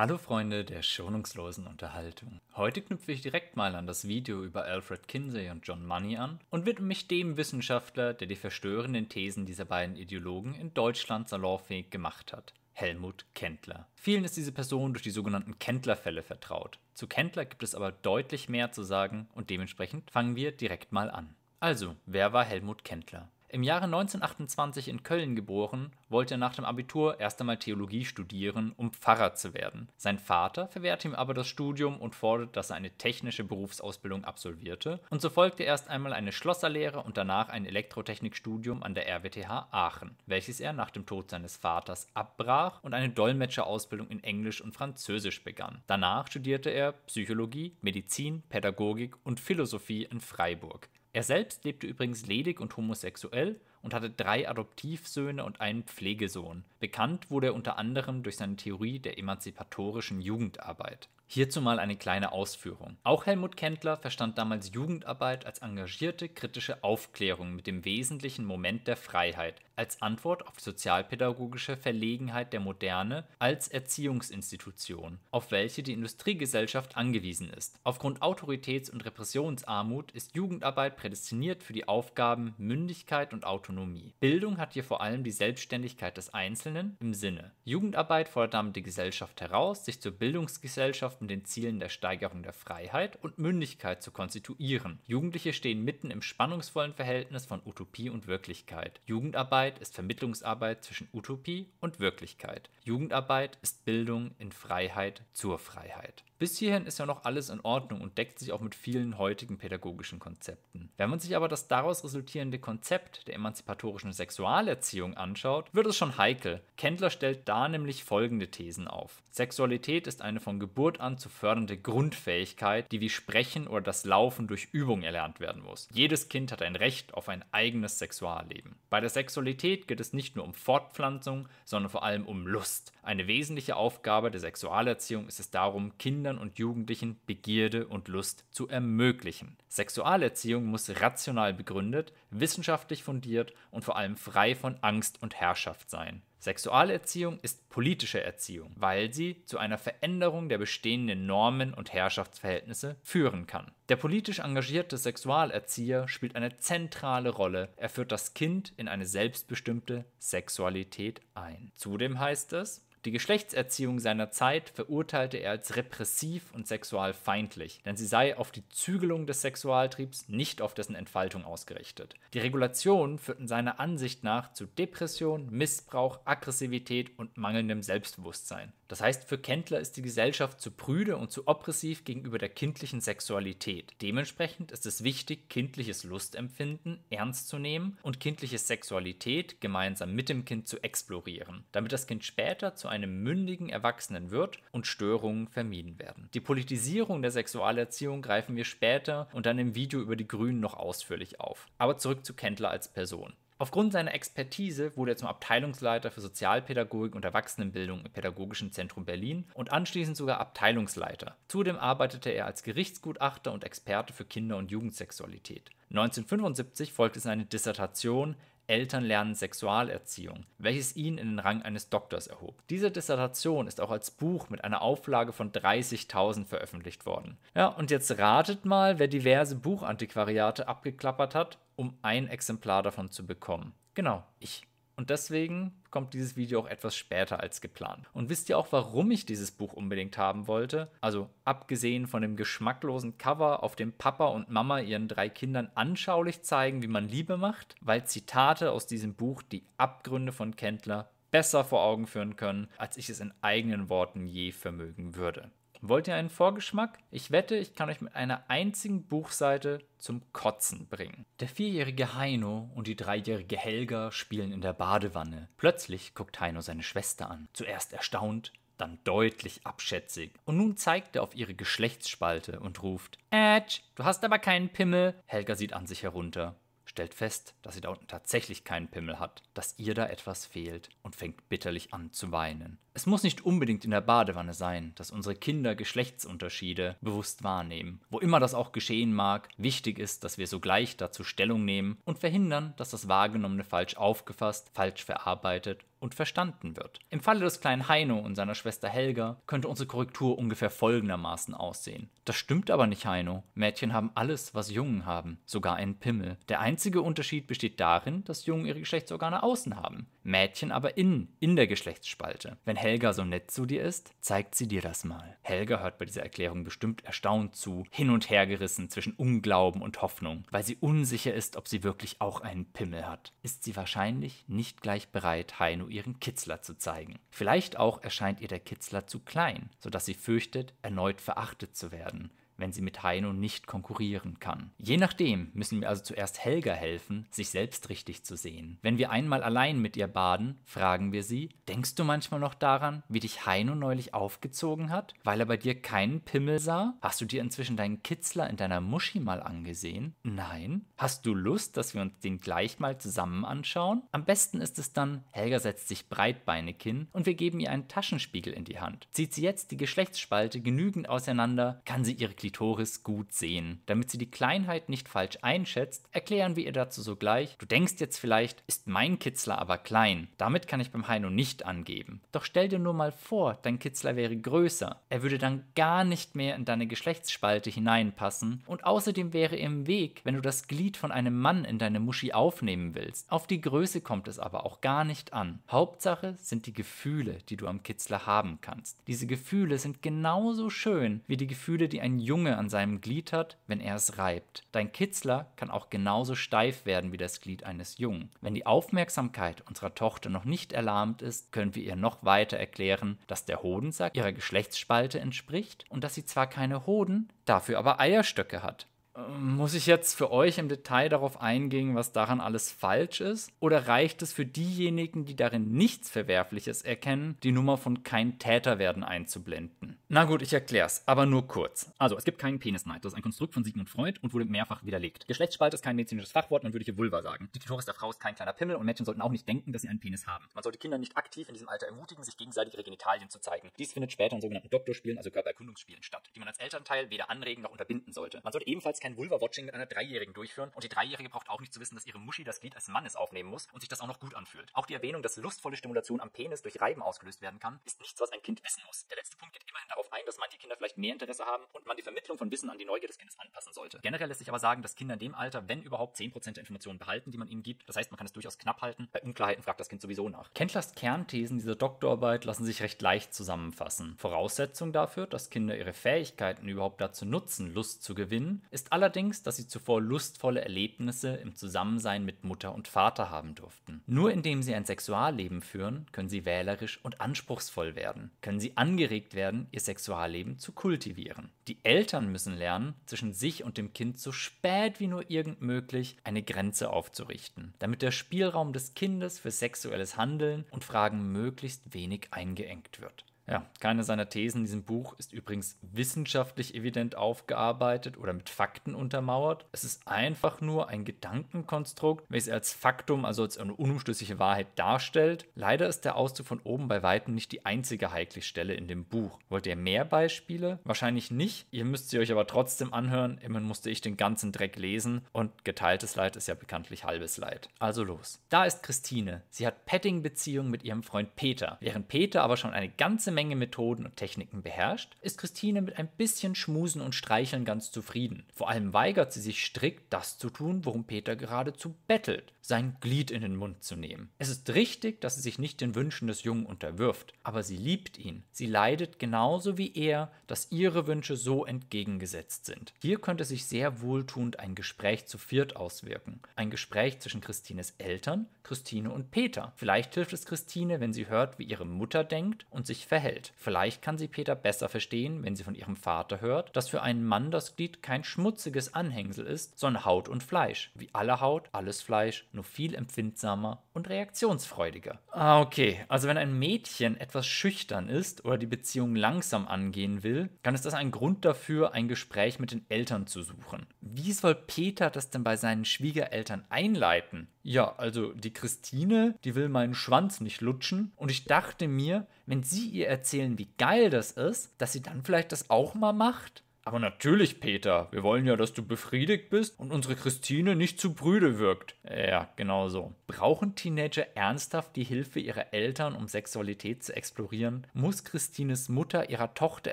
Hallo Freunde der schonungslosen Unterhaltung. Heute knüpfe ich direkt mal an das Video über Alfred Kinsey und John Money an und widme mich dem Wissenschaftler, der die verstörenden Thesen dieser beiden Ideologen in Deutschland salonfähig gemacht hat. Helmut Kendler. Vielen ist diese Person durch die sogenannten Kendler-Fälle vertraut. Zu Kendler gibt es aber deutlich mehr zu sagen und dementsprechend fangen wir direkt mal an. Also, wer war Helmut Kendler? Im Jahre 1928 in Köln geboren, wollte er nach dem Abitur erst einmal Theologie studieren, um Pfarrer zu werden. Sein Vater verwehrte ihm aber das Studium und forderte, dass er eine technische Berufsausbildung absolvierte, und so folgte erst einmal eine Schlosserlehre und danach ein Elektrotechnikstudium an der RWTH Aachen, welches er nach dem Tod seines Vaters abbrach und eine Dolmetscherausbildung in Englisch und Französisch begann. Danach studierte er Psychologie, Medizin, Pädagogik und Philosophie in Freiburg. Er selbst lebte übrigens ledig und homosexuell und hatte drei Adoptivsöhne und einen Pflegesohn. Bekannt wurde er unter anderem durch seine Theorie der emanzipatorischen Jugendarbeit Hierzu mal eine kleine Ausführung. Auch Helmut Kendler verstand damals Jugendarbeit als engagierte kritische Aufklärung mit dem wesentlichen Moment der Freiheit, als Antwort auf sozialpädagogische Verlegenheit der Moderne als Erziehungsinstitution, auf welche die Industriegesellschaft angewiesen ist. Aufgrund Autoritäts- und Repressionsarmut ist Jugendarbeit prädestiniert für die Aufgaben Mündigkeit und Autonomie. Bildung hat hier vor allem die Selbstständigkeit des Einzelnen im Sinne. Jugendarbeit fordert damit die Gesellschaft heraus, sich zur Bildungsgesellschaft Gesellschaften den Zielen der Steigerung der Freiheit und Mündigkeit zu konstituieren. Jugendliche stehen mitten im spannungsvollen Verhältnis von Utopie und Wirklichkeit. Jugendarbeit ist Vermittlungsarbeit zwischen Utopie und Wirklichkeit. Jugendarbeit ist Bildung in Freiheit zur Freiheit. Bis hierhin ist ja noch alles in Ordnung und deckt sich auch mit vielen heutigen pädagogischen Konzepten. Wenn man sich aber das daraus resultierende Konzept der emanzipatorischen Sexualerziehung anschaut, wird es schon heikel. Kendler stellt da nämlich folgende Thesen auf. Sexualität ist eine von Geburt an zu fördernde Grundfähigkeit, die wie Sprechen oder das Laufen durch Übung erlernt werden muss. Jedes Kind hat ein Recht auf ein eigenes Sexualleben. Bei der Sexualität geht es nicht nur um Fortpflanzung, sondern vor allem um Lust. Eine wesentliche Aufgabe der Sexualerziehung ist es darum, Kinder Kindern und Jugendlichen Begierde und Lust zu ermöglichen. Sexualerziehung muss rational begründet, wissenschaftlich fundiert und vor allem frei von Angst und Herrschaft sein. Sexualerziehung ist politische Erziehung, weil sie zu einer Veränderung der bestehenden Normen und Herrschaftsverhältnisse führen kann. Der politisch engagierte Sexualerzieher spielt eine zentrale Rolle. Er führt das Kind in eine selbstbestimmte Sexualität ein. Zudem heißt es, die Geschlechtserziehung seiner Zeit verurteilte er als repressiv und sexualfeindlich, denn sie sei auf die Zügelung des Sexualtriebs, nicht auf dessen Entfaltung ausgerichtet. Die Regulationen führten seiner Ansicht nach zu Depression, Missbrauch, Aggressivität und mangelndem Selbstbewusstsein. Das heißt, für Kendler ist die Gesellschaft zu prüde und zu oppressiv gegenüber der kindlichen Sexualität. Dementsprechend ist es wichtig, kindliches Lustempfinden ernst zu nehmen und kindliche Sexualität gemeinsam mit dem Kind zu explorieren, damit das Kind später zu einem mündigen Erwachsenen wird und Störungen vermieden werden. Die Politisierung der Sexualerziehung greifen wir später und dann im Video über die Grünen noch ausführlich auf. Aber zurück zu Kendler als Person. Aufgrund seiner Expertise wurde er zum Abteilungsleiter für Sozialpädagogik und Erwachsenenbildung im Pädagogischen Zentrum Berlin und anschließend sogar Abteilungsleiter. Zudem arbeitete er als Gerichtsgutachter und Experte für Kinder- und Jugendsexualität. 1975 folgte seine Dissertation Eltern lernen Sexualerziehung, welches ihn in den Rang eines Doktors erhob. Diese Dissertation ist auch als Buch mit einer Auflage von 30.000 veröffentlicht worden. Ja, und jetzt ratet mal, wer diverse Buchantiquariate abgeklappert hat, um ein Exemplar davon zu bekommen. Genau, ich. Und deswegen kommt dieses Video auch etwas später als geplant. Und wisst ihr auch, warum ich dieses Buch unbedingt haben wollte? Also abgesehen von dem geschmacklosen Cover, auf dem Papa und Mama ihren drei Kindern anschaulich zeigen, wie man Liebe macht, weil Zitate aus diesem Buch die Abgründe von Kendler besser vor Augen führen können, als ich es in eigenen Worten je vermögen würde. Wollt ihr einen Vorgeschmack? Ich wette, ich kann euch mit einer einzigen Buchseite zum Kotzen bringen. Der vierjährige Heino und die dreijährige Helga spielen in der Badewanne. Plötzlich guckt Heino seine Schwester an. Zuerst erstaunt, dann deutlich abschätzig. Und nun zeigt er auf ihre Geschlechtsspalte und ruft: Edge, du hast aber keinen Pimmel. Helga sieht an sich herunter stellt fest, dass sie da unten tatsächlich keinen Pimmel hat, dass ihr da etwas fehlt und fängt bitterlich an zu weinen. Es muss nicht unbedingt in der Badewanne sein, dass unsere Kinder Geschlechtsunterschiede bewusst wahrnehmen. Wo immer das auch geschehen mag, wichtig ist, dass wir sogleich dazu Stellung nehmen und verhindern, dass das Wahrgenommene falsch aufgefasst, falsch verarbeitet und verstanden wird. Im Falle des kleinen Heino und seiner Schwester Helga könnte unsere Korrektur ungefähr folgendermaßen aussehen. Das stimmt aber nicht, Heino. Mädchen haben alles, was Jungen haben, sogar einen Pimmel. Der einzige Unterschied besteht darin, dass Jungen ihre Geschlechtsorgane außen haben. Mädchen aber in, in der Geschlechtsspalte. Wenn Helga so nett zu dir ist, zeigt sie dir das mal. Helga hört bei dieser Erklärung bestimmt erstaunt zu, hin und her gerissen zwischen Unglauben und Hoffnung, weil sie unsicher ist, ob sie wirklich auch einen Pimmel hat. Ist sie wahrscheinlich nicht gleich bereit, Heino ihren Kitzler zu zeigen. Vielleicht auch erscheint ihr der Kitzler zu klein, sodass sie fürchtet, erneut verachtet zu werden wenn sie mit Heino nicht konkurrieren kann. Je nachdem müssen wir also zuerst Helga helfen, sich selbst richtig zu sehen. Wenn wir einmal allein mit ihr baden, fragen wir sie, denkst du manchmal noch daran, wie dich Heino neulich aufgezogen hat, weil er bei dir keinen Pimmel sah? Hast du dir inzwischen deinen Kitzler in deiner Muschi mal angesehen? Nein? Hast du Lust, dass wir uns den gleich mal zusammen anschauen? Am besten ist es dann, Helga setzt sich breitbeinig hin und wir geben ihr einen Taschenspiegel in die Hand. Zieht sie jetzt die Geschlechtsspalte genügend auseinander, kann sie ihre Klischee Auditoris gut sehen. Damit sie die Kleinheit nicht falsch einschätzt, erklären wir ihr dazu sogleich, du denkst jetzt vielleicht, ist mein Kitzler aber klein. Damit kann ich beim Heino nicht angeben. Doch stell dir nur mal vor, dein Kitzler wäre größer. Er würde dann gar nicht mehr in deine Geschlechtsspalte hineinpassen und außerdem wäre er im Weg, wenn du das Glied von einem Mann in deine Muschi aufnehmen willst. Auf die Größe kommt es aber auch gar nicht an. Hauptsache sind die Gefühle, die du am Kitzler haben kannst. Diese Gefühle sind genauso schön wie die Gefühle, die ein Junge Zunge an seinem Glied hat, wenn er es reibt. Dein Kitzler kann auch genauso steif werden wie das Glied eines Jungen. Wenn die Aufmerksamkeit unserer Tochter noch nicht erlahmt ist, können wir ihr noch weiter erklären, dass der Hodensack ihrer Geschlechtsspalte entspricht und dass sie zwar keine Hoden, dafür aber Eierstöcke hat. Ähm, muss ich jetzt für euch im Detail darauf eingehen, was daran alles falsch ist? Oder reicht es für diejenigen, die darin nichts Verwerfliches erkennen, die Nummer von kein Täter werden einzublenden? Na gut, ich erklär's, aber nur kurz. Also, es gibt keinen Penisneid. Das ist ein Konstrukt von Sigmund Freud und wurde mehrfach widerlegt. Geschlechtsspalt ist kein medizinisches Fachwort, man würde hier Vulva sagen. Die Klitoris der Frau ist kein kleiner Pimmel und Mädchen sollten auch nicht denken, dass sie einen Penis haben. Man sollte Kinder nicht aktiv in diesem Alter ermutigen, sich gegenseitig ihre Genitalien zu zeigen. Dies findet später in sogenannten Doktorspielen, also Körpererkundungsspielen statt, die man als Elternteil weder anregen noch unterbinden sollte. Man sollte ebenfalls kein Vulva-Watching mit einer Dreijährigen durchführen und die Dreijährige braucht auch nicht zu wissen, dass ihre Muschi das Glied als Mannes aufnehmen muss und sich das auch noch gut anfühlt. Auch die Erwähnung, dass lustvolle Stimulation am Penis durch Reiben ausgelöst werden kann, ist nichts, was ein Kind wissen muss. Der letzte Punkt geht immerhin darauf darauf ein, dass manche Kinder vielleicht mehr Interesse haben und man die Vermittlung von Wissen an die Neugier des Kindes anpassen sollte. Generell lässt sich aber sagen, dass Kinder in dem Alter, wenn überhaupt, 10% der Informationen behalten, die man ihnen gibt. Das heißt, man kann es durchaus knapp halten. Bei Unklarheiten fragt das Kind sowieso nach. Kentlers Kernthesen dieser Doktorarbeit lassen sich recht leicht zusammenfassen. Voraussetzung dafür, dass Kinder ihre Fähigkeiten überhaupt dazu nutzen, Lust zu gewinnen, ist allerdings, dass sie zuvor lustvolle Erlebnisse im Zusammensein mit Mutter und Vater haben durften. Nur indem sie ein Sexualleben führen, können sie wählerisch und anspruchsvoll werden, können sie angeregt werden, ihr Sexualleben zu kultivieren. Die Eltern müssen lernen, zwischen sich und dem Kind so spät wie nur irgend möglich eine Grenze aufzurichten, damit der Spielraum des Kindes für sexuelles Handeln und Fragen möglichst wenig eingeengt wird. Ja, keine seiner Thesen in diesem Buch ist übrigens wissenschaftlich evident aufgearbeitet oder mit Fakten untermauert. Es ist einfach nur ein Gedankenkonstrukt, welches er als Faktum, also als eine unumstößliche Wahrheit darstellt. Leider ist der Auszug von oben bei weitem nicht die einzige heikle Stelle in dem Buch. Wollt ihr mehr Beispiele? Wahrscheinlich nicht. Ihr müsst sie euch aber trotzdem anhören. Immerhin musste ich den ganzen Dreck lesen und geteiltes Leid ist ja bekanntlich halbes Leid. Also los. Da ist Christine. Sie hat Petting-Beziehung mit ihrem Freund Peter. Während Peter aber schon eine ganze Menge Menge Methoden und Techniken beherrscht, ist Christine mit ein bisschen Schmusen und Streicheln ganz zufrieden. Vor allem weigert sie sich strikt, das zu tun, worum Peter geradezu bettelt, sein Glied in den Mund zu nehmen. Es ist richtig, dass sie sich nicht den Wünschen des Jungen unterwirft, aber sie liebt ihn. Sie leidet genauso wie er, dass ihre Wünsche so entgegengesetzt sind. Hier könnte sich sehr wohltuend ein Gespräch zu viert auswirken. Ein Gespräch zwischen Christines Eltern, Christine und Peter. Vielleicht hilft es Christine, wenn sie hört, wie ihre Mutter denkt und sich verhält gefällt. Vielleicht kann sie Peter besser verstehen, wenn sie von ihrem Vater hört, dass für einen Mann das Glied kein schmutziges Anhängsel ist, sondern Haut und Fleisch. Wie alle Haut, alles Fleisch, nur viel empfindsamer und reaktionsfreudiger. Ah, okay. Also wenn ein Mädchen etwas schüchtern ist oder die Beziehung langsam angehen will, kann es das ein Grund dafür, ein Gespräch mit den Eltern zu suchen. Wie soll Peter das denn bei seinen Schwiegereltern einleiten? Ja, also die Christine, die will meinen Schwanz nicht lutschen. Und ich dachte mir, wenn sie ihr erzählen, wie geil das ist, dass sie dann vielleicht das auch mal macht. Aber natürlich, Peter, wir wollen ja, dass du befriedigt bist und unsere Christine nicht zu brüde wirkt. Ja, genau so. Brauchen Teenager ernsthaft die Hilfe ihrer Eltern, um Sexualität zu explorieren? Muss Christines Mutter ihrer Tochter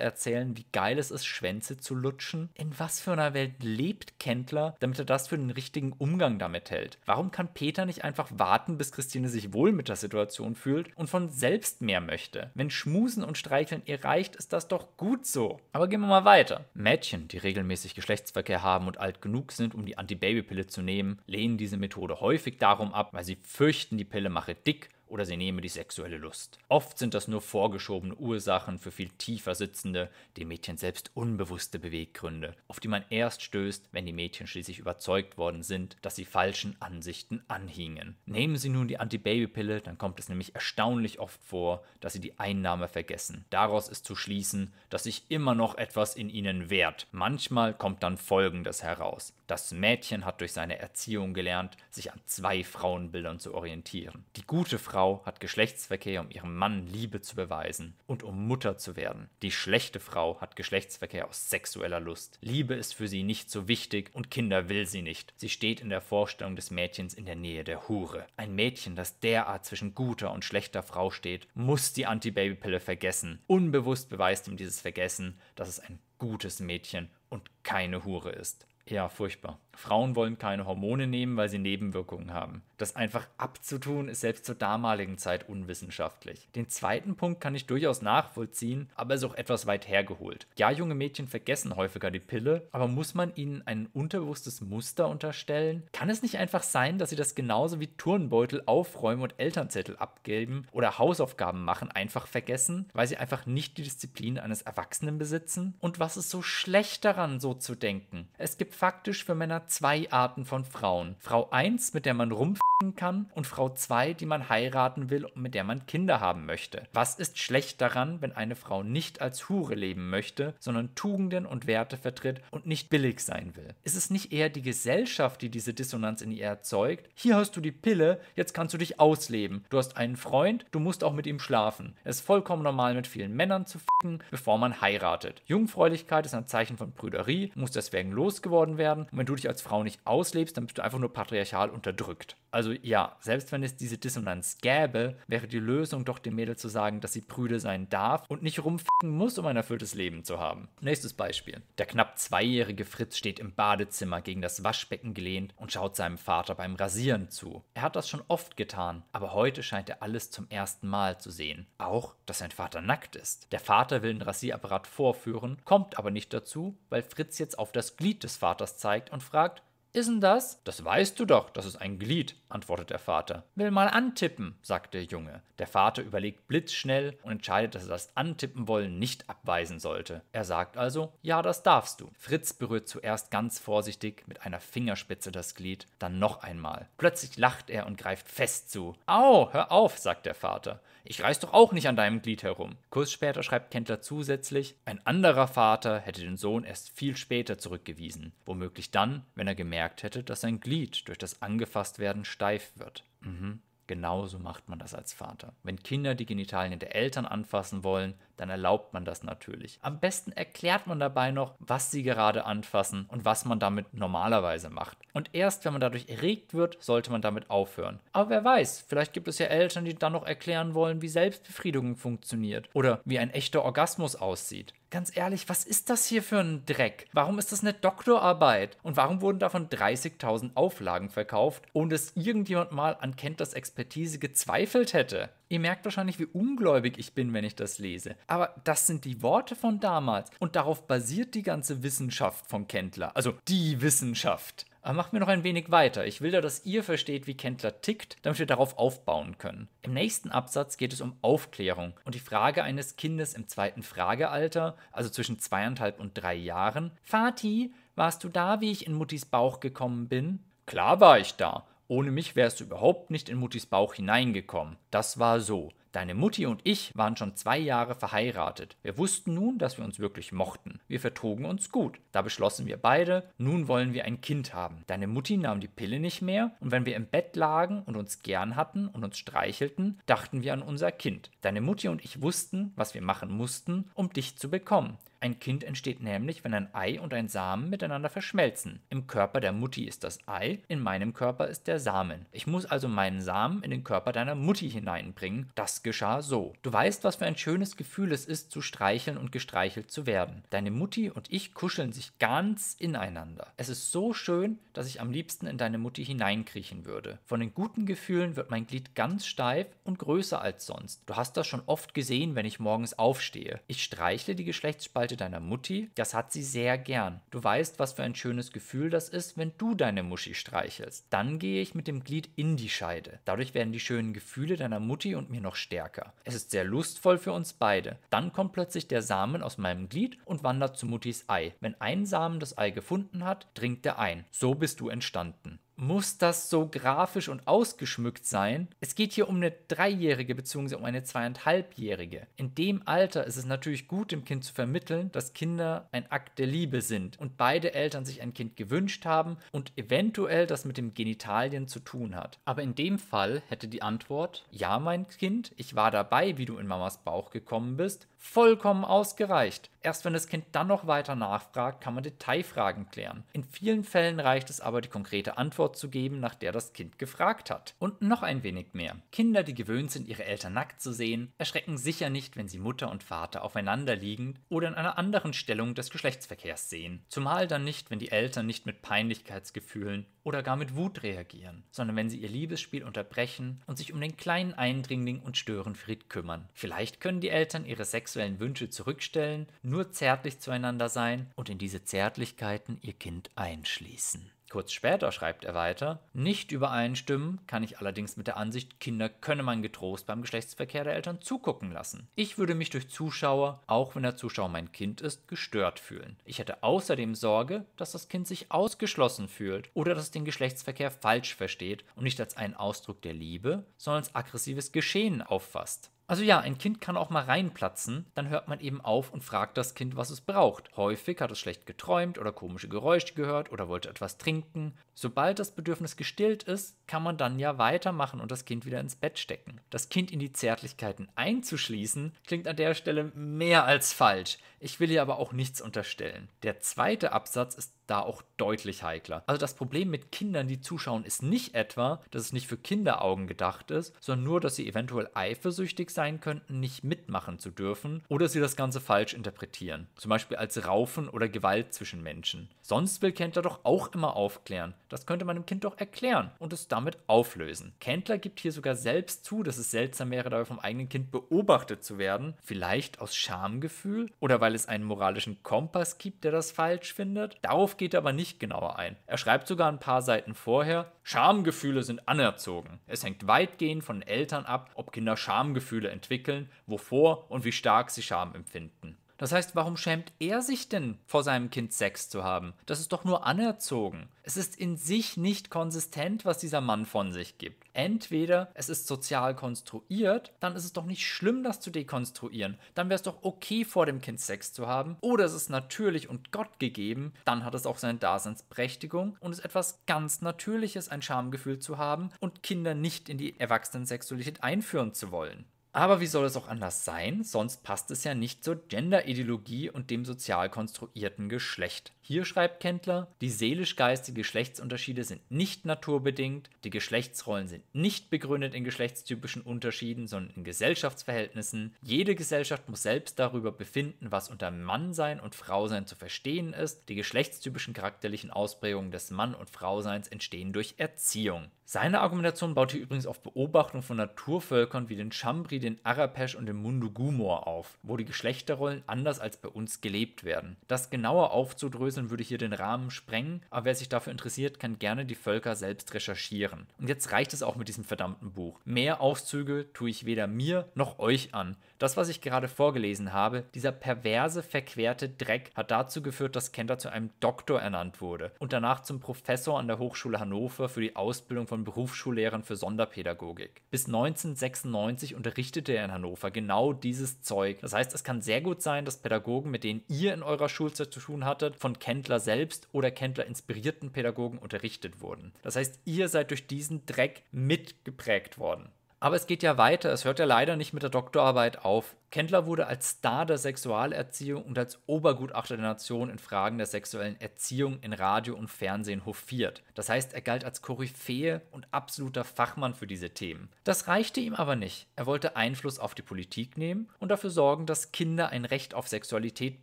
erzählen, wie geil es ist, Schwänze zu lutschen? In was für einer Welt lebt Kendler, damit er das für den richtigen Umgang damit hält? Warum kann Peter nicht einfach warten, bis Christine sich wohl mit der Situation fühlt und von selbst mehr möchte? Wenn Schmusen und Streicheln ihr reicht, ist das doch gut so. Aber gehen wir mal weiter. Mädchen, die regelmäßig Geschlechtsverkehr haben und alt genug sind, um die Antibabypille zu nehmen, lehnen diese Methode häufig darum ab, weil sie Sie fürchten, die Pille mache dick oder sie nehmen die sexuelle Lust. Oft sind das nur vorgeschobene Ursachen für viel tiefer sitzende, dem Mädchen selbst unbewusste Beweggründe, auf die man erst stößt, wenn die Mädchen schließlich überzeugt worden sind, dass sie falschen Ansichten anhingen. Nehmen Sie nun die Anti-Baby-Pille, dann kommt es nämlich erstaunlich oft vor, dass Sie die Einnahme vergessen. Daraus ist zu schließen, dass sich immer noch etwas in Ihnen wehrt. Manchmal kommt dann Folgendes heraus. Das Mädchen hat durch seine Erziehung gelernt, sich an zwei Frauenbildern zu orientieren. Die gute Frau Frau hat Geschlechtsverkehr, um ihrem Mann Liebe zu beweisen und um Mutter zu werden. Die schlechte Frau hat Geschlechtsverkehr aus sexueller Lust. Liebe ist für sie nicht so wichtig und Kinder will sie nicht. Sie steht in der Vorstellung des Mädchens in der Nähe der Hure. Ein Mädchen, das derart zwischen guter und schlechter Frau steht, muss die Anti-Baby-Pille vergessen. Unbewusst beweist ihm dieses Vergessen, dass es ein gutes Mädchen und keine Hure ist. Ja, furchtbar. Frauen wollen keine Hormone nehmen, weil sie Nebenwirkungen haben. Das einfach abzutun, ist selbst zur damaligen Zeit unwissenschaftlich. Den zweiten Punkt kann ich durchaus nachvollziehen, aber ist auch etwas weit hergeholt. Ja, junge Mädchen vergessen häufiger die Pille, aber muss man ihnen ein unterbewusstes Muster unterstellen? Kann es nicht einfach sein, dass sie das genauso wie Turnbeutel aufräumen und Elternzettel abgeben oder Hausaufgaben machen einfach vergessen, weil sie einfach nicht die Disziplin eines Erwachsenen besitzen? Und was ist so schlecht daran, so zu denken? Es gibt faktisch für Männer zwei Arten von Frauen. Frau 1, mit der man rumficken kann und Frau 2, die man heiraten will und mit der man Kinder haben möchte. Was ist schlecht daran, wenn eine Frau nicht als Hure leben möchte, sondern Tugenden und Werte vertritt und nicht billig sein will? Ist es nicht eher die Gesellschaft, die diese Dissonanz in ihr erzeugt? Hier hast du die Pille, jetzt kannst du dich ausleben. Du hast einen Freund, du musst auch mit ihm schlafen. Es ist vollkommen normal, mit vielen Männern zu ficken, bevor man heiratet. Jungfräulichkeit ist ein Zeichen von Prüderie, muss deswegen losgeworden worden werden. Und wenn du dich als Frau nicht auslebst, dann bist du einfach nur patriarchal unterdrückt. Also ja, selbst wenn es diese Dissonanz gäbe, wäre die Lösung doch dem Mädel zu sagen, dass sie prüde sein darf und nicht rumficken muss, um ein erfülltes Leben zu haben. Nächstes Beispiel. Der knapp zweijährige Fritz steht im Badezimmer gegen das Waschbecken gelehnt und schaut seinem Vater beim Rasieren zu. Er hat das schon oft getan, aber heute scheint er alles zum ersten Mal zu sehen. Auch, dass sein Vater nackt ist. Der Vater will den Rasierapparat vorführen, kommt aber nicht dazu, weil Fritz jetzt auf das Glied des Vaters Vaters zeigt und fragt, Is'n das? Das weißt du doch, das ist ein Glied antwortet der Vater. Will mal antippen, sagt der Junge. Der Vater überlegt blitzschnell und entscheidet, dass er das Antippen wollen nicht abweisen sollte. Er sagt also, ja, das darfst du. Fritz berührt zuerst ganz vorsichtig mit einer Fingerspitze das Glied, dann noch einmal. Plötzlich lacht er und greift fest zu. Au, hör auf, sagt der Vater. Ich reiß doch auch nicht an deinem Glied herum. Kurz später schreibt Kentler zusätzlich, ein anderer Vater hätte den Sohn erst viel später zurückgewiesen, womöglich dann, wenn er gemerkt hätte, dass sein Glied durch das Angefasstwerden stirbt steif wird. Mhm. Genauso macht man das als Vater. Wenn Kinder die Genitalien der Eltern anfassen wollen, dann erlaubt man das natürlich. Am besten erklärt man dabei noch, was sie gerade anfassen und was man damit normalerweise macht. Und erst wenn man dadurch erregt wird, sollte man damit aufhören. Aber wer weiß, vielleicht gibt es ja Eltern, die dann noch erklären wollen, wie Selbstbefriedigung funktioniert oder wie ein echter Orgasmus aussieht. Ganz ehrlich, was ist das hier für ein Dreck? Warum ist das eine Doktorarbeit? Und warum wurden davon 30.000 Auflagen verkauft, ohne dass irgendjemand mal an Kenters Expertise gezweifelt hätte? Ihr merkt wahrscheinlich, wie ungläubig ich bin, wenn ich das lese. Aber das sind die Worte von damals und darauf basiert die ganze Wissenschaft von Kentler. Also die Wissenschaft. Aber macht mir noch ein wenig weiter. Ich will da, dass ihr versteht, wie Kentler tickt, damit wir darauf aufbauen können. Im nächsten Absatz geht es um Aufklärung und die Frage eines Kindes im zweiten Fragealter, also zwischen zweieinhalb und drei Jahren. Fati, warst du da, wie ich in Muttis Bauch gekommen bin? Klar war ich da. Ohne mich wärst du überhaupt nicht in Muttis Bauch hineingekommen. Das war so. Deine Mutti und ich waren schon zwei Jahre verheiratet. Wir wussten nun, dass wir uns wirklich mochten. Wir vertrugen uns gut. Da beschlossen wir beide, nun wollen wir ein Kind haben. Deine Mutti nahm die Pille nicht mehr und wenn wir im Bett lagen und uns gern hatten und uns streichelten, dachten wir an unser Kind. Deine Mutti und ich wussten, was wir machen mussten, um dich zu bekommen. Ein Kind entsteht nämlich, wenn ein Ei und ein Samen miteinander verschmelzen. Im Körper der Mutti ist das Ei, in meinem Körper ist der Samen. Ich muss also meinen Samen in den Körper deiner Mutti hinein hineinbringen. Das geschah so. Du weißt, was für ein schönes Gefühl es ist, zu streicheln und gestreichelt zu werden. Deine Mutti und ich kuscheln sich ganz ineinander. Es ist so schön, dass ich am liebsten in deine Mutti hineinkriechen würde. Von den guten Gefühlen wird mein Glied ganz steif und größer als sonst. Du hast das schon oft gesehen, wenn ich morgens aufstehe. Ich streichle die Geschlechtsspalte deiner Mutti. Das hat sie sehr gern. Du weißt, was für ein schönes Gefühl das ist, wenn du deine Muschi streichelst. Dann gehe ich mit dem Glied in die Scheide. Dadurch werden die schönen Gefühle deiner deiner Mutti und mir noch stärker. Es ist sehr lustvoll für uns beide. Dann kommt plötzlich der Samen aus meinem Glied und wandert zu Muttis Ei. Wenn ein Samen das Ei gefunden hat, dringt er ein. So bist du entstanden muss das so grafisch und ausgeschmückt sein? Es geht hier um eine Dreijährige bzw. um eine Zweieinhalbjährige. In dem Alter ist es natürlich gut, dem Kind zu vermitteln, dass Kinder ein Akt der Liebe sind und beide Eltern sich ein Kind gewünscht haben und eventuell das mit dem Genitalien zu tun hat. Aber in dem Fall hätte die Antwort, ja mein Kind, ich war dabei, wie du in Mamas Bauch gekommen bist, vollkommen ausgereicht. Erst wenn das Kind dann noch weiter nachfragt, kann man Detailfragen klären. In vielen Fällen reicht es aber, die konkrete Antwort zu geben, nach der das Kind gefragt hat. Und noch ein wenig mehr. Kinder, die gewöhnt sind, ihre Eltern nackt zu sehen, erschrecken sicher nicht, wenn sie Mutter und Vater aufeinander liegen oder in einer anderen Stellung des Geschlechtsverkehrs sehen. Zumal dann nicht, wenn die Eltern nicht mit Peinlichkeitsgefühlen oder gar mit Wut reagieren, sondern wenn sie ihr Liebesspiel unterbrechen und sich um den kleinen Eindringling und Störenfried kümmern. Vielleicht können die Eltern ihre sexuellen Wünsche zurückstellen, nur zärtlich zueinander sein und in diese Zärtlichkeiten ihr Kind einschließen. Kurz später schreibt er weiter, nicht übereinstimmen kann ich allerdings mit der Ansicht, Kinder könne man getrost beim Geschlechtsverkehr der Eltern zugucken lassen. Ich würde mich durch Zuschauer, auch wenn der Zuschauer mein Kind ist, gestört fühlen. Ich hätte außerdem Sorge, dass das Kind sich ausgeschlossen fühlt oder dass es den Geschlechtsverkehr falsch versteht und nicht als einen Ausdruck der Liebe, sondern als aggressives Geschehen auffasst. Also ja, ein Kind kann auch mal reinplatzen, dann hört man eben auf und fragt das Kind, was es braucht. Häufig hat es schlecht geträumt oder komische Geräusche gehört oder wollte etwas trinken. Sobald das Bedürfnis gestillt ist, kann man dann ja weitermachen und das Kind wieder ins Bett stecken. Das Kind in die Zärtlichkeiten einzuschließen, klingt an der Stelle mehr als falsch. Ich will ihr aber auch nichts unterstellen. Der zweite Absatz ist da auch deutlich heikler. Also das Problem mit Kindern, die zuschauen, ist nicht etwa, dass es nicht für Kinderaugen gedacht ist, sondern nur, dass sie eventuell eifersüchtig sein könnten, nicht mitmachen zu dürfen oder sie das Ganze falsch interpretieren. Zum Beispiel als Raufen oder Gewalt zwischen Menschen. Sonst will Kentler doch auch immer aufklären. Das könnte man dem Kind doch erklären und es damit auflösen. Kentler gibt hier sogar selbst zu, dass es seltsam wäre, dabei vom eigenen Kind beobachtet zu werden. Vielleicht aus Schamgefühl oder weil weil es einen moralischen Kompass gibt, der das falsch findet. Darauf geht er aber nicht genauer ein. Er schreibt sogar ein paar Seiten vorher, Schamgefühle sind anerzogen. Es hängt weitgehend von Eltern ab, ob Kinder Schamgefühle entwickeln, wovor und wie stark sie Scham empfinden. Das heißt, warum schämt er sich denn, vor seinem Kind Sex zu haben? Das ist doch nur anerzogen. Es ist in sich nicht konsistent, was dieser Mann von sich gibt. Entweder es ist sozial konstruiert, dann ist es doch nicht schlimm, das zu dekonstruieren. Dann wäre es doch okay, vor dem Kind Sex zu haben. Oder es ist natürlich und Gott gegeben, dann hat es auch seine Daseinsprächtigung und ist etwas ganz Natürliches, ein Schamgefühl zu haben und Kinder nicht in die Erwachsenensexualität einführen zu wollen. Aber wie soll es auch anders sein? Sonst passt es ja nicht zur Gender-Ideologie und dem sozial konstruierten Geschlecht. Hier schreibt Kendler, die seelisch-geistigen Geschlechtsunterschiede sind nicht naturbedingt, die Geschlechtsrollen sind nicht begründet in geschlechtstypischen Unterschieden, sondern in Gesellschaftsverhältnissen. Jede Gesellschaft muss selbst darüber befinden, was unter Mannsein und Frausein zu verstehen ist. Die geschlechtstypischen charakterlichen Ausprägungen des Mann- und Frauseins entstehen durch Erziehung. Seine Argumentation baut hier übrigens auf Beobachtung von Naturvölkern wie den Chambri, den Arapesh und dem Mundugumor auf, wo die Geschlechterrollen anders als bei uns gelebt werden. Das genauer aufzudröseln würde hier den Rahmen sprengen, aber wer sich dafür interessiert, kann gerne die Völker selbst recherchieren. Und jetzt reicht es auch mit diesem verdammten Buch. Mehr Auszüge tue ich weder mir noch euch an. Das, was ich gerade vorgelesen habe, dieser perverse, verquerte Dreck hat dazu geführt, dass Kenter zu einem Doktor ernannt wurde und danach zum Professor an der Hochschule Hannover für die Ausbildung von Berufsschullehrern für Sonderpädagogik. Bis 1996 unterrichtete er in Hannover genau dieses Zeug. Das heißt, es kann sehr gut sein, dass Pädagogen, mit denen ihr in eurer Schulzeit zu tun hattet, von Kentler selbst oder Kentler inspirierten Pädagogen unterrichtet wurden. Das heißt, ihr seid durch diesen Dreck mitgeprägt worden. Aber es geht ja weiter. Es hört ja leider nicht mit der Doktorarbeit auf. Kendler wurde als Star der Sexualerziehung und als Obergutachter der Nation in Fragen der sexuellen Erziehung in Radio und Fernsehen hofiert. Das heißt, er galt als Koryphäe und absoluter Fachmann für diese Themen. Das reichte ihm aber nicht. Er wollte Einfluss auf die Politik nehmen und dafür sorgen, dass Kinder ein Recht auf Sexualität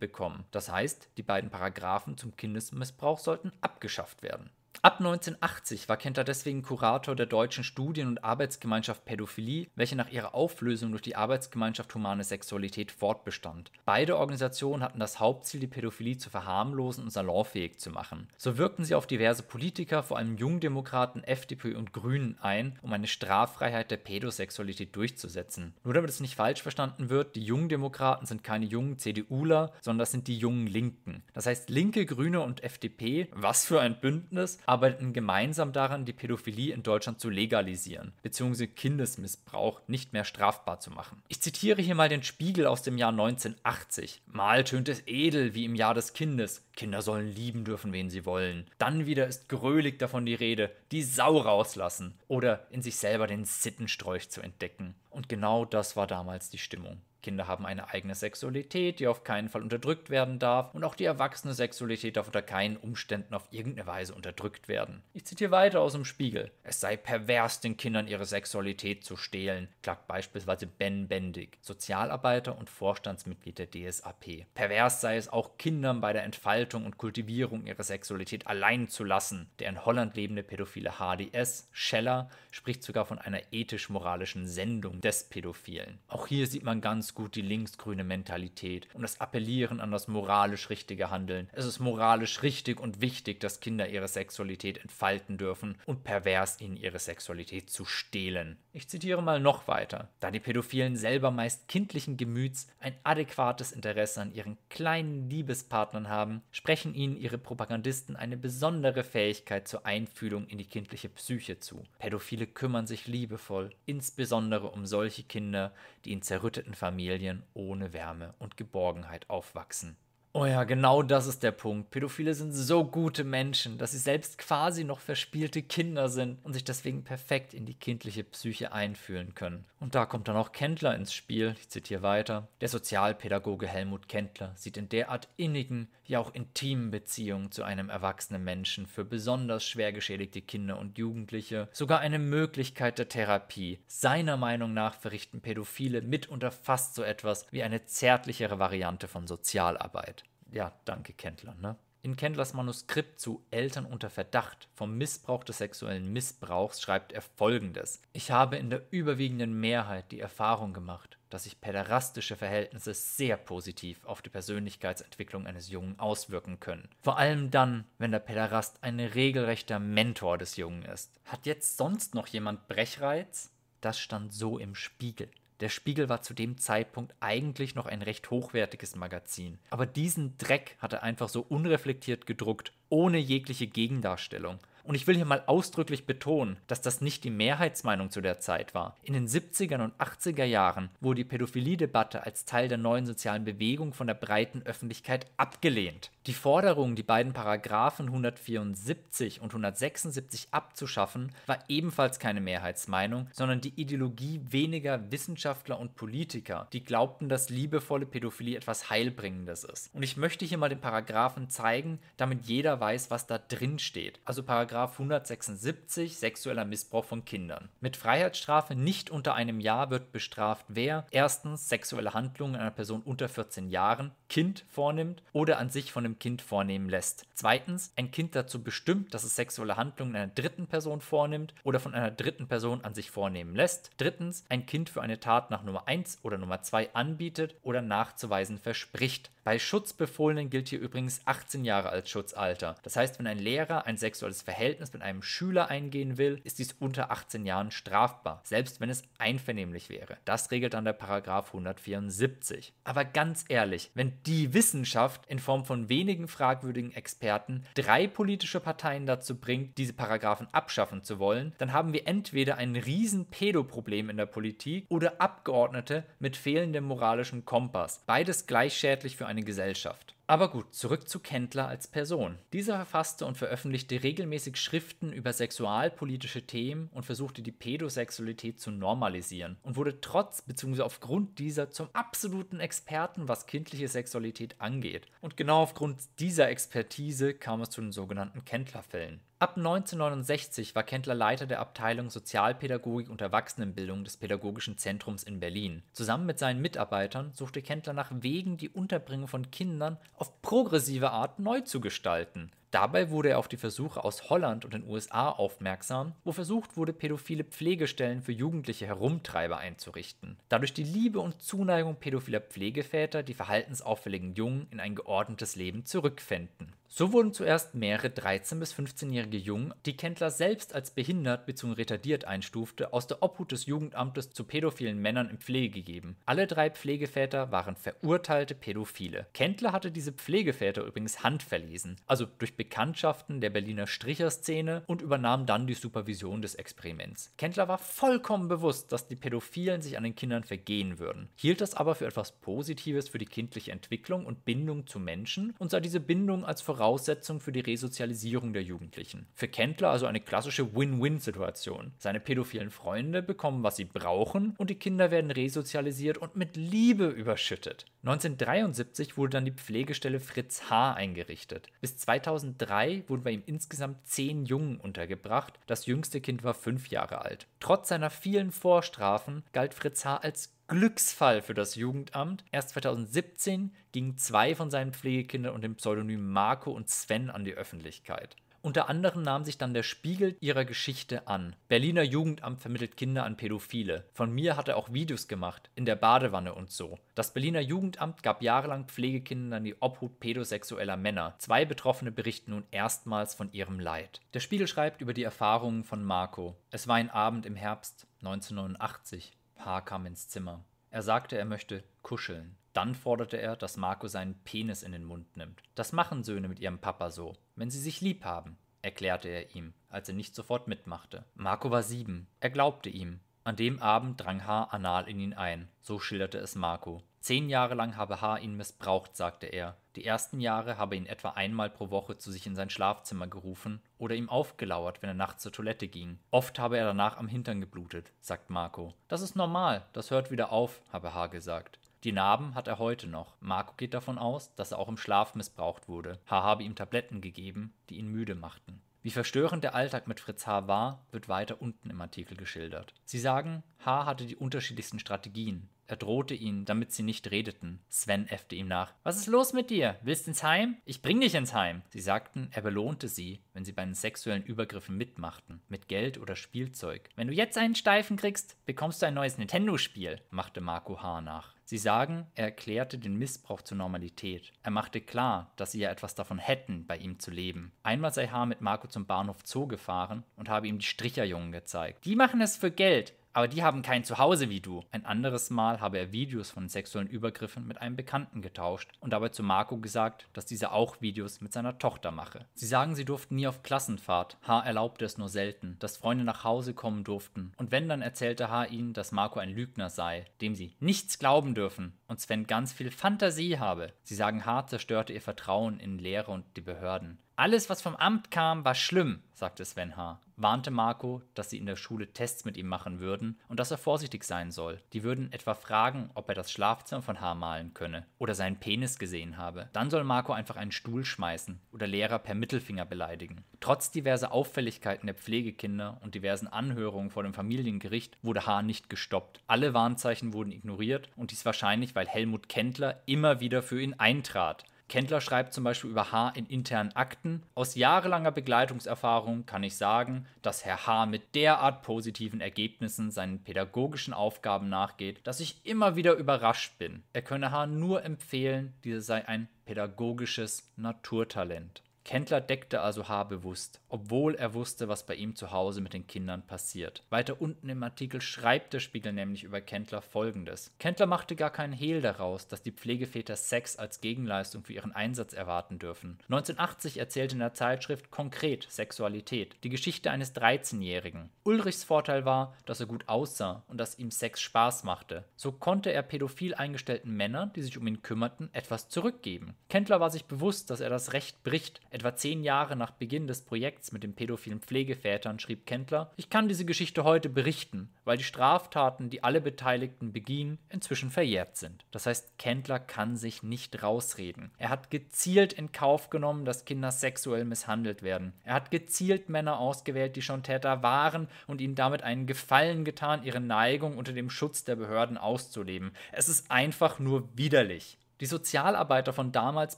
bekommen. Das heißt, die beiden Paragraphen zum Kindesmissbrauch sollten abgeschafft werden. Ab 1980 war Kenter deswegen Kurator der deutschen Studien- und Arbeitsgemeinschaft Pädophilie, welche nach ihrer Auflösung durch die Arbeitsgemeinschaft Humane Sexualität fortbestand. Beide Organisationen hatten das Hauptziel, die Pädophilie zu verharmlosen und salonfähig zu machen. So wirkten sie auf diverse Politiker, vor allem Jungdemokraten, FDP und Grünen ein, um eine Straffreiheit der Pädosexualität durchzusetzen. Nur damit es nicht falsch verstanden wird, die Jungdemokraten sind keine jungen CDUler, sondern das sind die jungen Linken. Das heißt, linke, Grüne und FDP, was für ein Bündnis, aber arbeiten gemeinsam daran, die Pädophilie in Deutschland zu legalisieren bzw. Kindesmissbrauch nicht mehr strafbar zu machen. Ich zitiere hier mal den Spiegel aus dem Jahr 1980. Mal tönt es edel wie im Jahr des Kindes. Kinder sollen lieben dürfen, wen sie wollen. Dann wieder ist grölig davon die Rede, die Sau rauslassen oder in sich selber den Sittenstrolch zu entdecken. Und genau das war damals die Stimmung. Kinder haben eine eigene Sexualität, die auf keinen Fall unterdrückt werden darf und auch die erwachsene Sexualität darf unter keinen Umständen auf irgendeine Weise unterdrückt werden. Ich zitiere weiter aus dem Spiegel. Es sei pervers, den Kindern ihre Sexualität zu stehlen, klagt beispielsweise Ben Bendig, Sozialarbeiter und Vorstandsmitglied der DSAP. Pervers sei es auch Kindern bei der Entfaltung und Kultivierung ihrer Sexualität allein zu lassen. Der in Holland lebende pädophile HDS, Scheller, spricht sogar von einer ethisch-moralischen Sendung des Pädophilen. Auch hier sieht man ganz gut die linksgrüne Mentalität, und das Appellieren an das moralisch richtige Handeln. Es ist moralisch richtig und wichtig, dass Kinder ihre Sexualität entfalten dürfen und pervers ihnen ihre Sexualität zu stehlen. Ich zitiere mal noch weiter. Da die Pädophilen selber meist kindlichen Gemüts ein adäquates Interesse an ihren kleinen Liebespartnern haben, sprechen ihnen ihre Propagandisten eine besondere Fähigkeit zur Einfühlung in die kindliche Psyche zu. Pädophile kümmern sich liebevoll, insbesondere um solche Kinder, die in zerrütteten Familien Familien ohne Wärme und Geborgenheit aufwachsen. Oh ja, genau das ist der Punkt. Pädophile sind so gute Menschen, dass sie selbst quasi noch verspielte Kinder sind und sich deswegen perfekt in die kindliche Psyche einfühlen können. Und da kommt dann auch Kendler ins Spiel. Ich zitiere weiter. Der Sozialpädagoge Helmut Kendler sieht in derart innigen, ja auch intimen Beziehungen zu einem erwachsenen Menschen für besonders schwer geschädigte Kinder und Jugendliche sogar eine Möglichkeit der Therapie. Seiner Meinung nach verrichten Pädophile mitunter fast so etwas wie eine zärtlichere Variante von Sozialarbeit ja, danke Kendler, ne? In Kendlers Manuskript zu Eltern unter Verdacht vom Missbrauch des sexuellen Missbrauchs schreibt er folgendes: Ich habe in der überwiegenden Mehrheit die Erfahrung gemacht, dass sich päderastische Verhältnisse sehr positiv auf die Persönlichkeitsentwicklung eines Jungen auswirken können. Vor allem dann, wenn der Päderast ein regelrechter Mentor des Jungen ist. Hat jetzt sonst noch jemand Brechreiz? Das stand so im Spiegel. Der Spiegel war zu dem Zeitpunkt eigentlich noch ein recht hochwertiges Magazin. Aber diesen Dreck hat er einfach so unreflektiert gedruckt, ohne jegliche Gegendarstellung. Und ich will hier mal ausdrücklich betonen, dass das nicht die Mehrheitsmeinung zu der Zeit war. In den 70er und 80er Jahren wurde die Pädophilie-Debatte als Teil der neuen sozialen Bewegung von der breiten Öffentlichkeit abgelehnt. Die Forderung, die beiden Paragraphen 174 und 176 abzuschaffen, war ebenfalls keine Mehrheitsmeinung, sondern die Ideologie weniger Wissenschaftler und Politiker, die glaubten, dass liebevolle Pädophilie etwas Heilbringendes ist. Und ich möchte hier mal den Paragraphen zeigen, damit jeder weiß, was da drin steht. Also Paragraph 176, sexueller Missbrauch von Kindern. Mit Freiheitsstrafe nicht unter einem Jahr wird bestraft, wer erstens sexuelle Handlungen einer Person unter 14 Jahren, Kind vornimmt oder an sich von dem Kind vornehmen lässt. Zweitens, ein Kind dazu bestimmt, dass es sexuelle Handlungen einer dritten Person vornimmt oder von einer dritten Person an sich vornehmen lässt. Drittens, ein Kind für eine Tat nach Nummer 1 oder Nummer 2 anbietet oder nachzuweisen verspricht. Bei Schutzbefohlenen gilt hier übrigens 18 Jahre als Schutzalter. Das heißt, wenn ein Lehrer ein sexuelles Verhältnis mit einem Schüler eingehen will, ist dies unter 18 Jahren strafbar, selbst wenn es einvernehmlich wäre. Das regelt dann der Paragraph 174. Aber ganz ehrlich, wenn die Wissenschaft in Form von wenigen fragwürdigen Experten drei politische Parteien dazu bringt, diese Paragraphen abschaffen zu wollen, dann haben wir entweder ein riesen Pedoproblem in der Politik oder Abgeordnete mit fehlendem moralischen Kompass. Beides gleich schädlich für eine eine Gesellschaft. Aber gut, zurück zu Kendler als Person. Dieser verfasste und veröffentlichte regelmäßig Schriften über sexualpolitische Themen und versuchte die Pädosexualität zu normalisieren und wurde trotz bzw. aufgrund dieser zum absoluten Experten, was kindliche Sexualität angeht. Und genau aufgrund dieser Expertise kam es zu den sogenannten Kendler-Fällen. Ab 1969 war Kendler Leiter der Abteilung Sozialpädagogik und Erwachsenenbildung des Pädagogischen Zentrums in Berlin. Zusammen mit seinen Mitarbeitern suchte Kendler nach Wegen, die Unterbringung von Kindern auf progressive Art neu zu gestalten. Dabei wurde er auf die Versuche aus Holland und den USA aufmerksam, wo versucht wurde, pädophile Pflegestellen für jugendliche Herumtreiber einzurichten, da durch die Liebe und Zuneigung pädophiler Pflegeväter die verhaltensauffälligen Jungen in ein geordnetes Leben zurückfänden. So wurden zuerst mehrere 13- bis 15-jährige Jungen, die Kendler selbst als behindert bzw. retardiert einstufte, aus der Obhut des Jugendamtes zu pädophilen Männern in Pflege gegeben. Alle drei Pflegeväter waren verurteilte Pädophile. Kendler hatte diese Pflegeväter übrigens handverlesen, also durch Bekanntschaften der Berliner Stricherszene und übernahm dann die Supervision des Experiments. Kendler war vollkommen bewusst, dass die Pädophilen sich an den Kindern vergehen würden, hielt das aber für etwas Positives für die kindliche Entwicklung und Bindung zu Menschen und sah diese Bindung als Voraussetzung für die Resozialisierung der Jugendlichen. Für Kendler also eine klassische Win-Win-Situation. Seine pädophilen Freunde bekommen, was sie brauchen und die Kinder werden resozialisiert und mit Liebe überschüttet. 1973 wurde dann die Pflegestelle Fritz H. eingerichtet. Bis 2000 2003 wurden bei ihm insgesamt zehn Jungen untergebracht. Das jüngste Kind war fünf Jahre alt. Trotz seiner vielen Vorstrafen galt Fritz H. als Glücksfall für das Jugendamt. Erst 2017 gingen zwei von seinen Pflegekindern unter dem Pseudonym Marco und Sven an die Öffentlichkeit. Unter anderem nahm sich dann der Spiegel ihrer Geschichte an. Berliner Jugendamt vermittelt Kinder an Pädophile. Von mir hat er auch Videos gemacht, in der Badewanne und so. Das Berliner Jugendamt gab jahrelang Pflegekindern die Obhut pädosexueller Männer. Zwei Betroffene berichten nun erstmals von ihrem Leid. Der Spiegel schreibt über die Erfahrungen von Marco. Es war ein Abend im Herbst 1989. Paar kam ins Zimmer. Er sagte, er möchte kuscheln. Dann forderte er, dass Marco seinen Penis in den Mund nimmt. Das machen Söhne mit ihrem Papa so wenn sie sich lieb haben, erklärte er ihm, als er nicht sofort mitmachte. Marco war sieben. Er glaubte ihm. An dem Abend drang H. anal in ihn ein. So schilderte es Marco. Zehn Jahre lang habe H. ihn missbraucht, sagte er. Die ersten Jahre habe ihn etwa einmal pro Woche zu sich in sein Schlafzimmer gerufen oder ihm aufgelauert, wenn er nachts zur Toilette ging. Oft habe er danach am Hintern geblutet, sagt Marco. Das ist normal, das hört wieder auf, habe H. gesagt. Die Narben hat er heute noch. Marco geht davon aus, dass er auch im Schlaf missbraucht wurde. H. habe ihm Tabletten gegeben, die ihn müde machten. Wie verstörend der Alltag mit Fritz H. war, wird weiter unten im Artikel geschildert. Sie sagen, H. hatte die unterschiedlichsten Strategien. Er drohte ihnen, damit sie nicht redeten. Sven äffte ihm nach. Was ist los mit dir? Willst ins Heim? Ich bring dich ins Heim. Sie sagten, er belohnte sie, wenn sie bei den sexuellen Übergriffen mitmachten. Mit Geld oder Spielzeug. Wenn du jetzt einen Steifen kriegst, bekommst du ein neues Nintendo-Spiel, machte Marco H. nach. Sie sagen, er erklärte den Missbrauch zur Normalität. Er machte klar, dass sie ja etwas davon hätten, bei ihm zu leben. Einmal sei H. mit Marco zum Bahnhof Zoo gefahren und habe ihm die Stricherjungen gezeigt. Die machen es für Geld aber die haben kein Zuhause wie du. Ein anderes Mal habe er Videos von sexuellen Übergriffen mit einem Bekannten getauscht und dabei zu Marco gesagt, dass dieser auch Videos mit seiner Tochter mache. Sie sagen, sie durften nie auf Klassenfahrt. H. erlaubte es nur selten, dass Freunde nach Hause kommen durften. Und wenn, dann erzählte H. ihnen, dass Marco ein Lügner sei, dem sie nichts glauben dürfen und Sven ganz viel Fantasie habe. Sie sagen, H. zerstörte ihr Vertrauen in Lehre und die Behörden. Alles, was vom Amt kam, war schlimm, sagte Sven H., warnte Marco, dass sie in der Schule Tests mit ihm machen würden und dass er vorsichtig sein soll. Die würden etwa fragen, ob er das Schlafzimmer von H. malen könne oder seinen Penis gesehen habe. Dann soll Marco einfach einen Stuhl schmeißen oder Lehrer per Mittelfinger beleidigen. Trotz diverser Auffälligkeiten der Pflegekinder und diversen Anhörungen vor dem Familiengericht wurde H. nicht gestoppt. Alle Warnzeichen wurden ignoriert und dies wahrscheinlich, weil Helmut Kendler immer wieder für ihn eintrat. Kendler schreibt zum Beispiel über H. in internen Akten. Aus jahrelanger Begleitungserfahrung kann ich sagen, dass Herr H. mit derart positiven Ergebnissen seinen pädagogischen Aufgaben nachgeht, dass ich immer wieder überrascht bin. Er könne H. nur empfehlen, diese sei ein pädagogisches Naturtalent. Kendler deckte also H. bewusst, obwohl er wusste, was bei ihm zu Hause mit den Kindern passiert. Weiter unten im Artikel schreibt der Spiegel nämlich über Kendler folgendes: Kendler machte gar keinen Hehl daraus, dass die Pflegeväter Sex als Gegenleistung für ihren Einsatz erwarten dürfen. 1980 erzählte in der Zeitschrift konkret Sexualität, die Geschichte eines 13-Jährigen. Ulrichs Vorteil war, dass er gut aussah und dass ihm Sex Spaß machte. So konnte er pädophil eingestellten Männern, die sich um ihn kümmerten, etwas zurückgeben. Kendler war sich bewusst, dass er das Recht bricht, Etwa zehn Jahre nach Beginn des Projekts mit den pädophilen Pflegevätern schrieb Kendler, ich kann diese Geschichte heute berichten, weil die Straftaten, die alle Beteiligten begingen, inzwischen verjährt sind. Das heißt, Kendler kann sich nicht rausreden. Er hat gezielt in Kauf genommen, dass Kinder sexuell misshandelt werden. Er hat gezielt Männer ausgewählt, die schon Täter waren und ihnen damit einen Gefallen getan, ihre Neigung unter dem Schutz der Behörden auszuleben. Es ist einfach nur widerlich. Die Sozialarbeiter von damals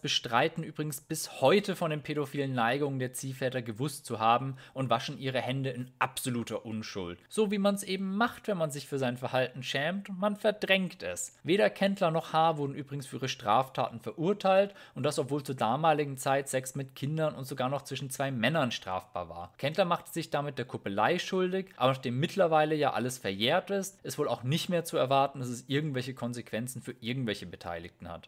bestreiten übrigens bis heute von den pädophilen Neigungen der Ziehväter gewusst zu haben und waschen ihre Hände in absoluter Unschuld. So wie man es eben macht, wenn man sich für sein Verhalten schämt und man verdrängt es. Weder Kendler noch Haar wurden übrigens für ihre Straftaten verurteilt und das obwohl zur damaligen Zeit Sex mit Kindern und sogar noch zwischen zwei Männern strafbar war. Kendler machte sich damit der Kuppelei schuldig, aber nachdem mittlerweile ja alles verjährt ist, ist wohl auch nicht mehr zu erwarten, dass es irgendwelche Konsequenzen für irgendwelche Beteiligten hat.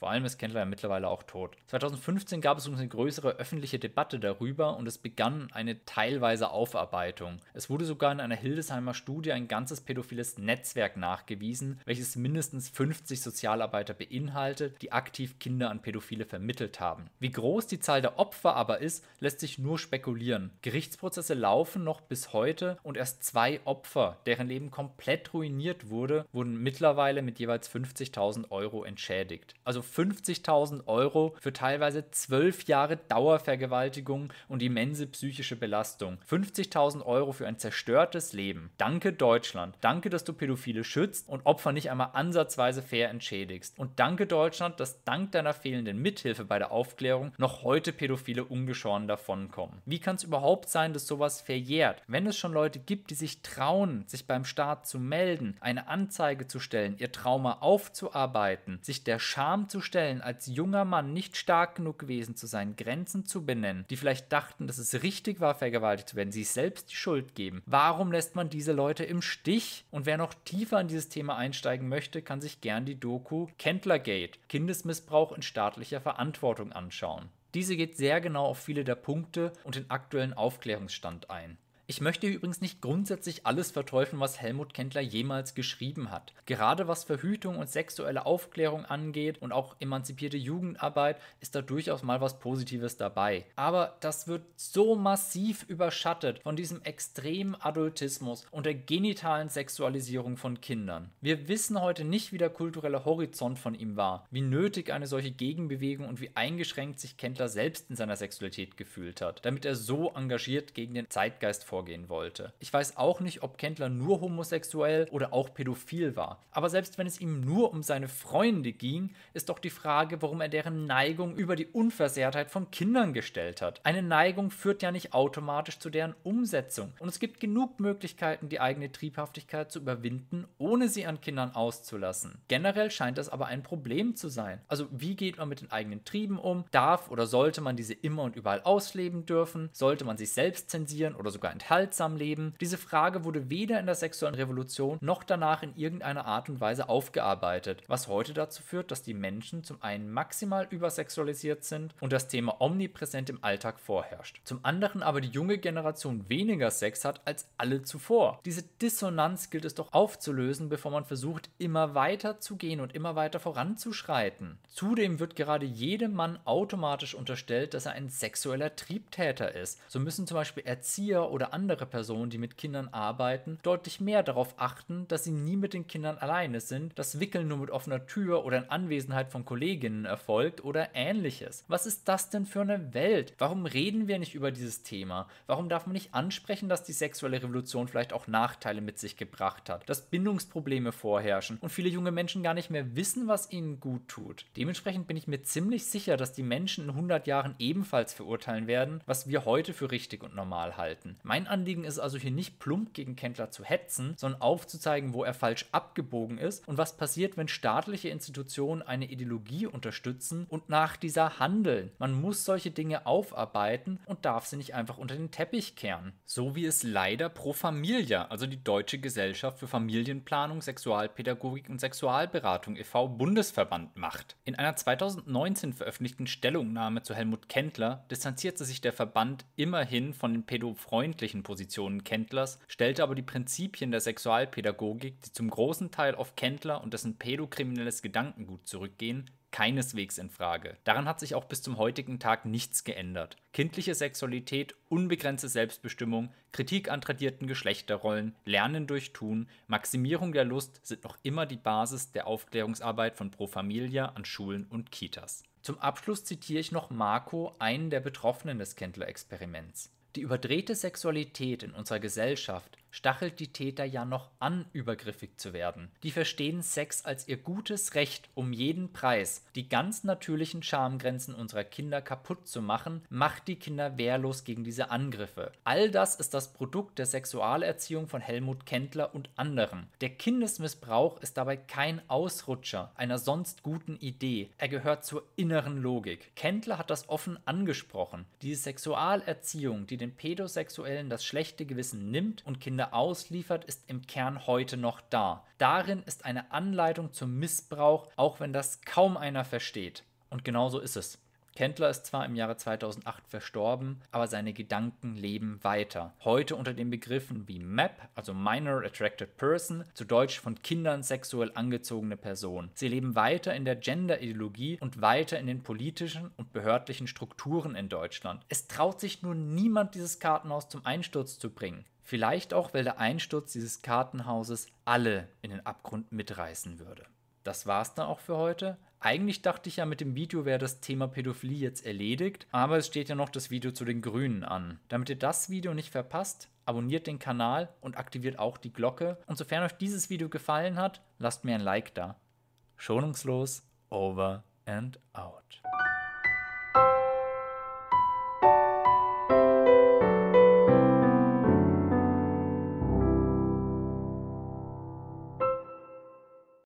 Vor allem ist Kendler ja mittlerweile auch tot. 2015 gab es uns eine größere öffentliche Debatte darüber und es begann eine teilweise Aufarbeitung. Es wurde sogar in einer Hildesheimer Studie ein ganzes pädophiles Netzwerk nachgewiesen, welches mindestens 50 Sozialarbeiter beinhaltet, die aktiv Kinder an Pädophile vermittelt haben. Wie groß die Zahl der Opfer aber ist, lässt sich nur spekulieren. Gerichtsprozesse laufen noch bis heute und erst zwei Opfer, deren Leben komplett ruiniert wurde, wurden mittlerweile mit jeweils 50.000 Euro entschädigt. Also 50.000 Euro für teilweise zwölf Jahre Dauervergewaltigung und immense psychische Belastung. 50.000 Euro für ein zerstörtes Leben. Danke Deutschland. Danke, dass du Pädophile schützt und Opfer nicht einmal ansatzweise fair entschädigst. Und danke Deutschland, dass dank deiner fehlenden Mithilfe bei der Aufklärung noch heute Pädophile ungeschoren davonkommen. Wie kann es überhaupt sein, dass sowas verjährt? Wenn es schon Leute gibt, die sich trauen, sich beim Staat zu melden, eine Anzeige zu stellen, ihr Trauma aufzuarbeiten, sich der Scham zu stellen, als junger Mann nicht stark genug gewesen zu sein, Grenzen zu benennen, die vielleicht dachten, dass es richtig war, vergewaltigt zu werden, sich selbst die Schuld geben. Warum lässt man diese Leute im Stich? Und wer noch tiefer in dieses Thema einsteigen möchte, kann sich gern die Doku Kendlergate, Kindesmissbrauch in staatlicher Verantwortung anschauen. Diese geht sehr genau auf viele der Punkte und den aktuellen Aufklärungsstand ein. Ich möchte übrigens nicht grundsätzlich alles verteufeln, was Helmut Kendler jemals geschrieben hat. Gerade was Verhütung und sexuelle Aufklärung angeht und auch emanzipierte Jugendarbeit ist da durchaus mal was Positives dabei. Aber das wird so massiv überschattet von diesem extremen Adultismus und der genitalen Sexualisierung von Kindern. Wir wissen heute nicht, wie der kulturelle Horizont von ihm war, wie nötig eine solche Gegenbewegung und wie eingeschränkt sich Kendler selbst in seiner Sexualität gefühlt hat, damit er so engagiert gegen den Zeitgeist vorgeht vorgehen wollte. Ich weiß auch nicht, ob Kendler nur homosexuell oder auch pädophil war. Aber selbst wenn es ihm nur um seine Freunde ging, ist doch die Frage, warum er deren Neigung über die Unversehrtheit von Kindern gestellt hat. Eine Neigung führt ja nicht automatisch zu deren Umsetzung. Und es gibt genug Möglichkeiten, die eigene Triebhaftigkeit zu überwinden, ohne sie an Kindern auszulassen. Generell scheint das aber ein Problem zu sein. Also wie geht man mit den eigenen Trieben um? Darf oder sollte man diese immer und überall ausleben dürfen? Sollte man sich selbst zensieren oder sogar enthalten? enthaltsam leben. Diese Frage wurde weder in der sexuellen Revolution noch danach in irgendeiner Art und Weise aufgearbeitet, was heute dazu führt, dass die Menschen zum einen maximal übersexualisiert sind und das Thema omnipräsent im Alltag vorherrscht. Zum anderen aber die junge Generation weniger Sex hat als alle zuvor. Diese Dissonanz gilt es doch aufzulösen, bevor man versucht, immer weiter zu gehen und immer weiter voranzuschreiten. Zudem wird gerade jedem Mann automatisch unterstellt, dass er ein sexueller Triebtäter ist. So müssen zum Beispiel Erzieher oder andere Personen, die mit Kindern arbeiten, deutlich mehr darauf achten, dass sie nie mit den Kindern alleine sind, dass Wickeln nur mit offener Tür oder in Anwesenheit von Kolleginnen erfolgt oder ähnliches. Was ist das denn für eine Welt? Warum reden wir nicht über dieses Thema? Warum darf man nicht ansprechen, dass die sexuelle Revolution vielleicht auch Nachteile mit sich gebracht hat, dass Bindungsprobleme vorherrschen und viele junge Menschen gar nicht mehr wissen, was ihnen gut tut? Dementsprechend bin ich mir ziemlich sicher, dass die Menschen in 100 Jahren ebenfalls verurteilen werden, was wir heute für richtig und normal halten. Mein mein Anliegen ist also hier nicht plump gegen Kendler zu hetzen, sondern aufzuzeigen, wo er falsch abgebogen ist und was passiert, wenn staatliche Institutionen eine Ideologie unterstützen und nach dieser handeln. Man muss solche Dinge aufarbeiten und darf sie nicht einfach unter den Teppich kehren. So wie es leider Pro Familia, also die Deutsche Gesellschaft für Familienplanung, Sexualpädagogik und Sexualberatung e.V. Bundesverband macht. In einer 2019 veröffentlichten Stellungnahme zu Helmut Kendler distanzierte sich der Verband immerhin von den pädofreundlichen beruflichen Positionen Kendlers, stellte aber die Prinzipien der Sexualpädagogik, die zum großen Teil auf Kendler und dessen pädokriminelles Gedankengut zurückgehen, keineswegs in Frage. Daran hat sich auch bis zum heutigen Tag nichts geändert. Kindliche Sexualität, unbegrenzte Selbstbestimmung, Kritik an tradierten Geschlechterrollen, Lernen durch Tun, Maximierung der Lust sind noch immer die Basis der Aufklärungsarbeit von Pro Familia an Schulen und Kitas. Zum Abschluss zitiere ich noch Marco, einen der Betroffenen des Kendler-Experiments. Die überdrehte Sexualität in unserer Gesellschaft stachelt die Täter ja noch an, übergriffig zu werden. Die verstehen Sex als ihr gutes Recht, um jeden Preis die ganz natürlichen Schamgrenzen unserer Kinder kaputt zu machen, macht die Kinder wehrlos gegen diese Angriffe. All das ist das Produkt der Sexualerziehung von Helmut Kendler und anderen. Der Kindesmissbrauch ist dabei kein Ausrutscher einer sonst guten Idee. Er gehört zur inneren Logik. Kendler hat das offen angesprochen. Diese Sexualerziehung, die den Pädosexuellen das schlechte Gewissen nimmt und Kinder Ende ausliefert, ist im Kern heute noch da. Darin ist eine Anleitung zum Missbrauch, auch wenn das kaum einer versteht. Und genau so ist es. Kendler ist zwar im Jahre 2008 verstorben, aber seine Gedanken leben weiter. Heute unter den Begriffen wie MAP, also Minor Attracted Person, zu Deutsch von Kindern sexuell angezogene Person. Sie leben weiter in der Gender-Ideologie und weiter in den politischen und behördlichen Strukturen in Deutschland. Es traut sich nur niemand, dieses Kartenhaus zum Einsturz zu bringen. Vielleicht auch, weil der Einsturz dieses Kartenhauses alle in den Abgrund mitreißen würde. Das war's dann auch für heute. Eigentlich dachte ich ja, mit dem Video wäre das Thema Pädophilie jetzt erledigt, aber es steht ja noch das Video zu den Grünen an. Damit ihr das Video nicht verpasst, abonniert den Kanal und aktiviert auch die Glocke. Und sofern euch dieses Video gefallen hat, lasst mir ein Like da. Schonungslos, over and out.